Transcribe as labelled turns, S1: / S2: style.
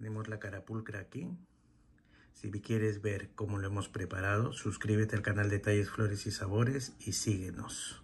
S1: Tenemos la carapulcra aquí. Si quieres ver cómo lo hemos preparado, suscríbete al canal Detalles, Flores y Sabores y síguenos.